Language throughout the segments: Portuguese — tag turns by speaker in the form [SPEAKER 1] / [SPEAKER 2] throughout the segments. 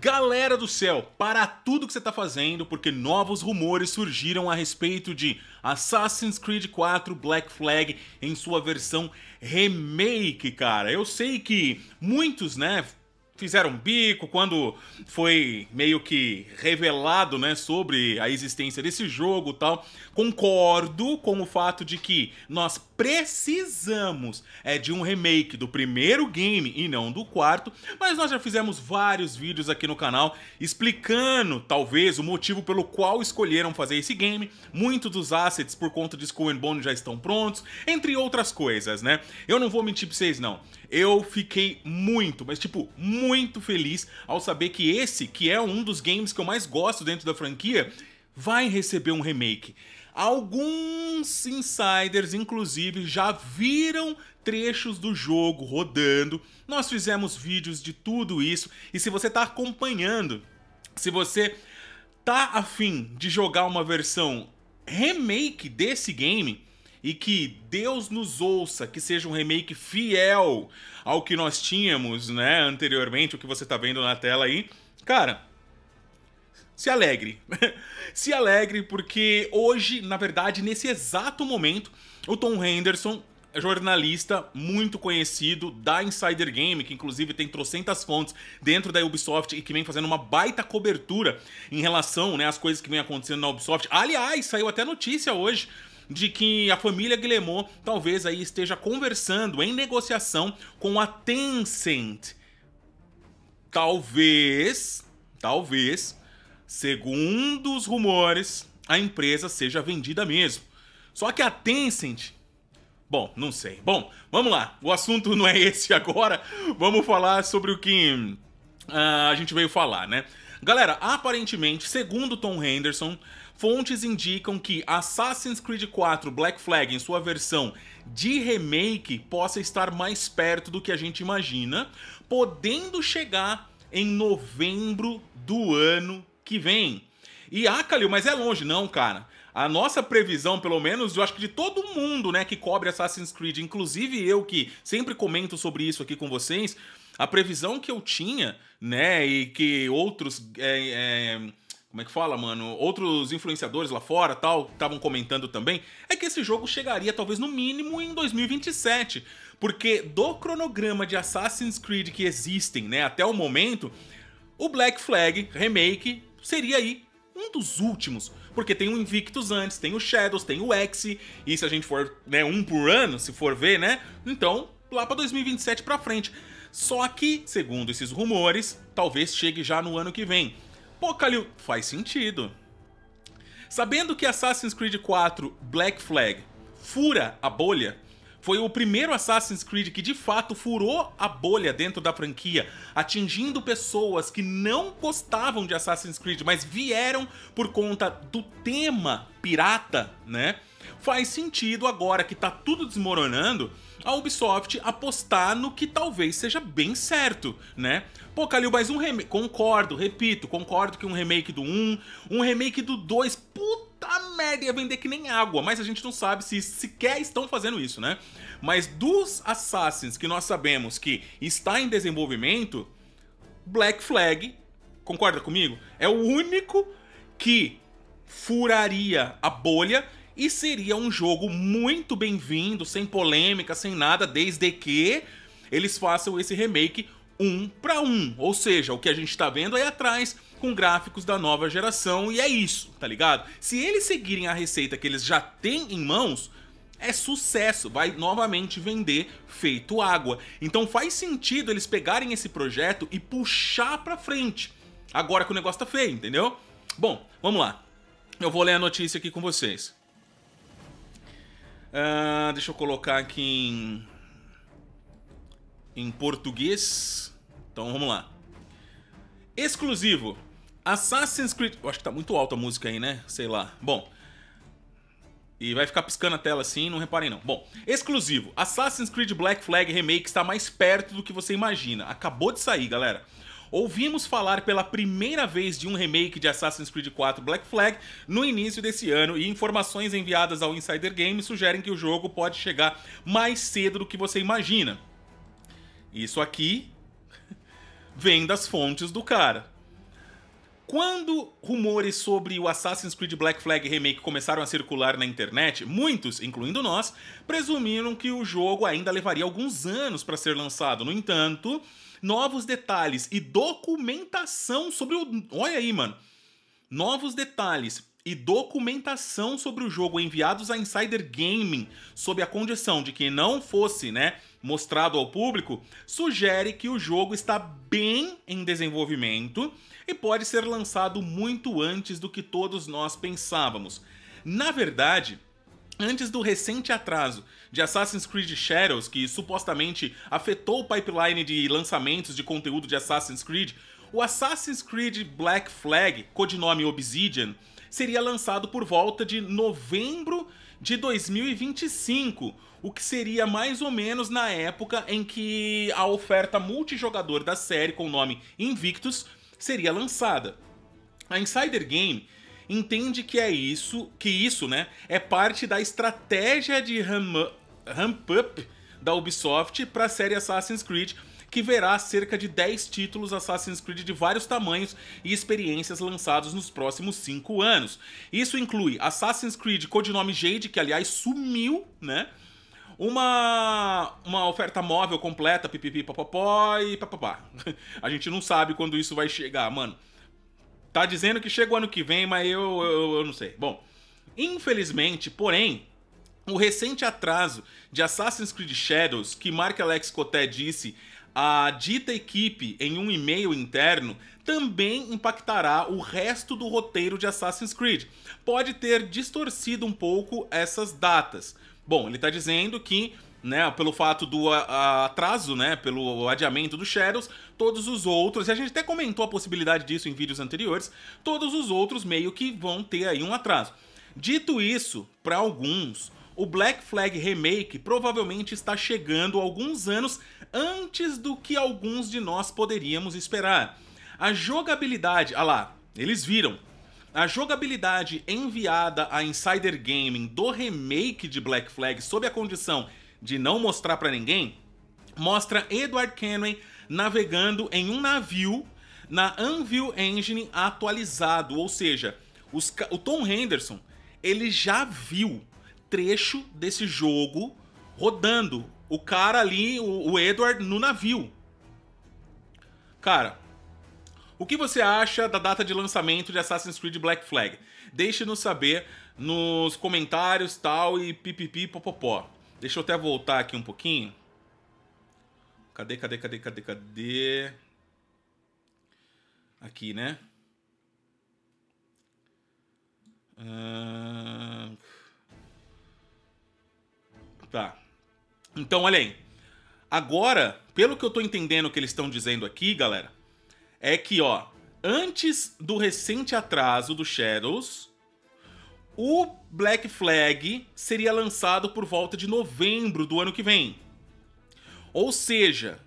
[SPEAKER 1] Galera do céu, para tudo que você está fazendo, porque novos rumores surgiram a respeito de Assassin's Creed 4 Black Flag em sua versão remake, cara. Eu sei que muitos, né, fizeram bico, quando foi meio que revelado, né, sobre a existência desse jogo, tal. Concordo com o fato de que nós precisamos é de um remake do primeiro game e não do quarto, mas nós já fizemos vários vídeos aqui no canal explicando talvez o motivo pelo qual escolheram fazer esse game. Muitos dos assets por conta de Skull and Bone já estão prontos, entre outras coisas, né? Eu não vou mentir para vocês não eu fiquei muito, mas tipo, muito feliz ao saber que esse, que é um dos games que eu mais gosto dentro da franquia, vai receber um remake. Alguns insiders, inclusive, já viram trechos do jogo rodando. Nós fizemos vídeos de tudo isso. E se você está acompanhando, se você tá afim de jogar uma versão remake desse game, e que Deus nos ouça, que seja um remake fiel ao que nós tínhamos, né, anteriormente, o que você tá vendo na tela aí. Cara, se alegre. se alegre porque hoje, na verdade, nesse exato momento, o Tom Henderson jornalista muito conhecido da Insider Game, que inclusive tem trocentas fontes dentro da Ubisoft e que vem fazendo uma baita cobertura em relação né, às coisas que vem acontecendo na Ubisoft. Aliás, saiu até notícia hoje de que a família Guillemot talvez aí esteja conversando em negociação com a Tencent. Talvez, talvez, segundo os rumores, a empresa seja vendida mesmo. Só que a Tencent Bom, não sei. Bom, vamos lá. O assunto não é esse agora. Vamos falar sobre o que uh, a gente veio falar, né? Galera, aparentemente, segundo Tom Henderson, fontes indicam que Assassin's Creed 4 Black Flag, em sua versão de remake, possa estar mais perto do que a gente imagina, podendo chegar em novembro do ano que vem. E ah, Calil, mas é longe, não, cara. A nossa previsão, pelo menos, eu acho que de todo mundo, né, que cobre Assassin's Creed, inclusive eu que sempre comento sobre isso aqui com vocês, a previsão que eu tinha, né, e que outros é, é, como é que fala, mano? Outros influenciadores lá fora, tal, estavam comentando também, é que esse jogo chegaria talvez no mínimo em 2027, porque do cronograma de Assassin's Creed que existem, né, até o momento, o Black Flag Remake seria aí um dos últimos, porque tem o Invictus antes, tem o Shadows, tem o Exe, e se a gente for, né, um por ano, se for ver, né? Então, lá para 2027 para frente. Só que, segundo esses rumores, talvez chegue já no ano que vem. Pô, Kalil, faz sentido. Sabendo que Assassin's Creed 4 Black Flag fura a bolha, foi o primeiro Assassin's Creed que de fato furou a bolha dentro da franquia, atingindo pessoas que não gostavam de Assassin's Creed, mas vieram por conta do tema pirata, né? Faz sentido agora que tá tudo desmoronando, a Ubisoft apostar no que talvez seja bem certo, né? Pô, Calil, mas um remake. Concordo, repito, concordo que um remake do 1, um remake do 2, puta merda, ia vender que nem água, mas a gente não sabe se sequer estão fazendo isso, né? Mas dos Assassins que nós sabemos que está em desenvolvimento, Black Flag, concorda comigo? É o único que furaria a bolha e seria um jogo muito bem-vindo, sem polêmica, sem nada, desde que eles façam esse remake um para um, ou seja, o que a gente está vendo aí atrás com gráficos da nova geração e é isso, tá ligado? Se eles seguirem a receita que eles já têm em mãos, é sucesso, vai novamente vender feito água. Então faz sentido eles pegarem esse projeto e puxar para frente. Agora que o negócio tá feio, entendeu? Bom, vamos lá. Eu vou ler a notícia aqui com vocês. Uh, deixa eu colocar aqui em, em português. Então vamos lá. Exclusivo. Assassin's Creed... Eu acho que tá muito alta a música aí, né? Sei lá. Bom... E vai ficar piscando a tela assim, não reparem não. Bom, exclusivo. Assassin's Creed Black Flag Remake está mais perto do que você imagina. Acabou de sair, galera. Ouvimos falar pela primeira vez de um remake de Assassin's Creed 4 Black Flag no início desse ano e informações enviadas ao Insider Game sugerem que o jogo pode chegar mais cedo do que você imagina. Isso aqui vem das fontes do cara. Quando rumores sobre o Assassin's Creed Black Flag Remake começaram a circular na internet, muitos, incluindo nós, presumiram que o jogo ainda levaria alguns anos para ser lançado. No entanto, novos detalhes e documentação sobre o. Olha aí, mano. Novos detalhes e documentação sobre o jogo enviados a Insider Gaming, sob a condição de que não fosse, né, mostrado ao público, sugere que o jogo está bem em desenvolvimento e pode ser lançado muito antes do que todos nós pensávamos. Na verdade, Antes do recente atraso de Assassin's Creed Shadows, que supostamente afetou o pipeline de lançamentos de conteúdo de Assassin's Creed, o Assassin's Creed Black Flag, codinome Obsidian, seria lançado por volta de novembro de 2025, o que seria mais ou menos na época em que a oferta multijogador da série com o nome Invictus seria lançada. A Insider Game entende que é isso, que isso, né, é parte da estratégia de ramp up da Ubisoft para a série Assassin's Creed que verá cerca de 10 títulos Assassin's Creed de vários tamanhos e experiências lançados nos próximos 5 anos. Isso inclui Assassin's Creed Codinome Jade, que aliás sumiu, né? uma, uma oferta móvel completa, pipipi, papapó e papapá. A gente não sabe quando isso vai chegar, mano. Tá dizendo que chega o ano que vem, mas eu, eu, eu não sei. Bom, infelizmente, porém, o recente atraso de Assassin's Creed Shadows, que Mark Alex Coté disse a dita equipe, em um e-mail interno, também impactará o resto do roteiro de Assassin's Creed. Pode ter distorcido um pouco essas datas. Bom, ele está dizendo que né, pelo fato do atraso, né, pelo adiamento do Shadows, todos os outros, e a gente até comentou a possibilidade disso em vídeos anteriores, todos os outros meio que vão ter aí um atraso. Dito isso, para alguns, o Black Flag Remake provavelmente está chegando alguns anos antes do que alguns de nós poderíamos esperar. A jogabilidade, ah lá, eles viram. A jogabilidade enviada a Insider Gaming do remake de Black Flag sob a condição de não mostrar para ninguém mostra Edward Kenway navegando em um navio na Anvil Engine atualizado, ou seja, os, o Tom Henderson ele já viu trecho desse jogo rodando. O cara ali, o, o Edward, no navio. Cara, o que você acha da data de lançamento de Assassin's Creed Black Flag? Deixe-nos saber nos comentários tal e pipipi popopó. Deixa eu até voltar aqui um pouquinho. Cadê, cadê, cadê, cadê, cadê? Aqui, né? Uh... Tá. Então, olha aí. Agora, pelo que eu tô entendendo que eles estão dizendo aqui, galera, é que, ó, antes do recente atraso do Shadows, o Black Flag seria lançado por volta de novembro do ano que vem. Ou seja,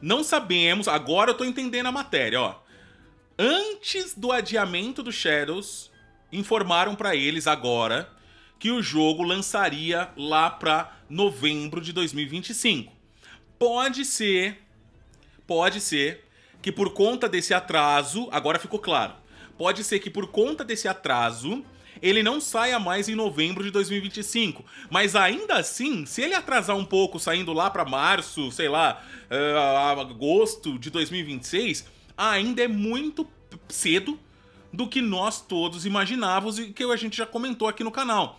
[SPEAKER 1] não sabemos, agora eu tô entendendo a matéria, ó. Antes do adiamento do Shadows, informaram para eles agora que o jogo lançaria lá para novembro de 2025. Pode ser, pode ser que por conta desse atraso, agora ficou claro. Pode ser que por conta desse atraso, ele não saia mais em novembro de 2025. Mas ainda assim, se ele atrasar um pouco, saindo lá para março, sei lá, uh, agosto de 2026, ainda é muito cedo do que nós todos imaginávamos e que a gente já comentou aqui no canal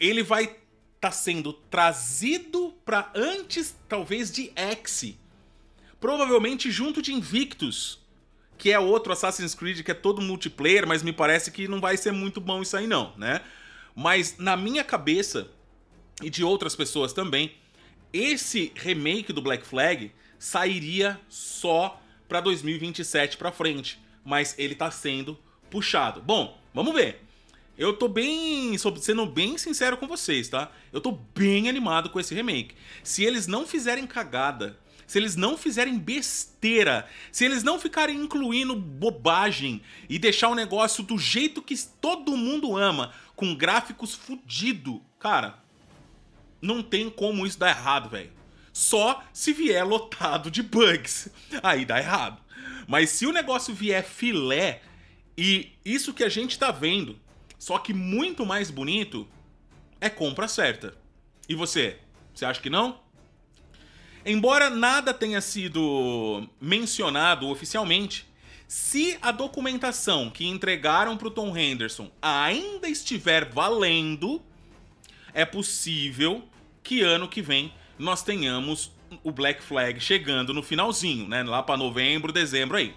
[SPEAKER 1] ele vai estar tá sendo trazido para antes, talvez, de Exe. Provavelmente junto de Invictus, que é outro Assassin's Creed que é todo multiplayer, mas me parece que não vai ser muito bom isso aí não, né? Mas na minha cabeça e de outras pessoas também, esse remake do Black Flag sairia só para 2027 para frente, mas ele tá sendo puxado. Bom, vamos ver. Eu tô bem. Sendo bem sincero com vocês, tá? Eu tô bem animado com esse remake. Se eles não fizerem cagada, se eles não fizerem besteira, se eles não ficarem incluindo bobagem e deixar o negócio do jeito que todo mundo ama, com gráficos fudido, cara, não tem como isso dar errado, velho. Só se vier lotado de bugs. Aí dá errado. Mas se o negócio vier filé, e isso que a gente tá vendo, só que muito mais bonito é compra certa. E você? Você acha que não? Embora nada tenha sido mencionado oficialmente, se a documentação que entregaram para o Tom Henderson ainda estiver valendo, é possível que ano que vem nós tenhamos o Black Flag chegando no finalzinho, né? Lá para novembro, dezembro aí.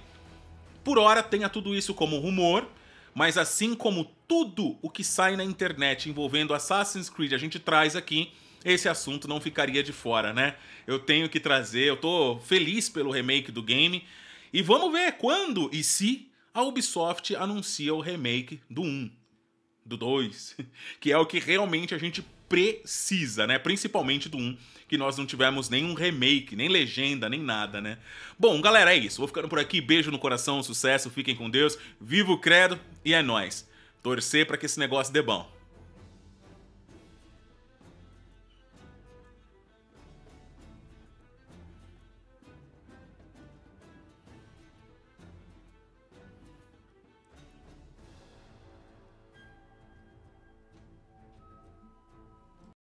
[SPEAKER 1] Por hora, tenha tudo isso como rumor mas assim como tudo o que sai na internet envolvendo Assassin's Creed a gente traz aqui, esse assunto não ficaria de fora, né? Eu tenho que trazer, eu tô feliz pelo remake do game. E vamos ver quando e se a Ubisoft anuncia o remake do 1, do 2, que é o que realmente a gente precisa, né? Principalmente do 1, que nós não tivemos nenhum remake, nem legenda, nem nada, né? Bom, galera, é isso. Vou ficando por aqui. Beijo no coração, sucesso, fiquem com Deus. Viva o credo e é nós. Torcer para que esse negócio dê bom.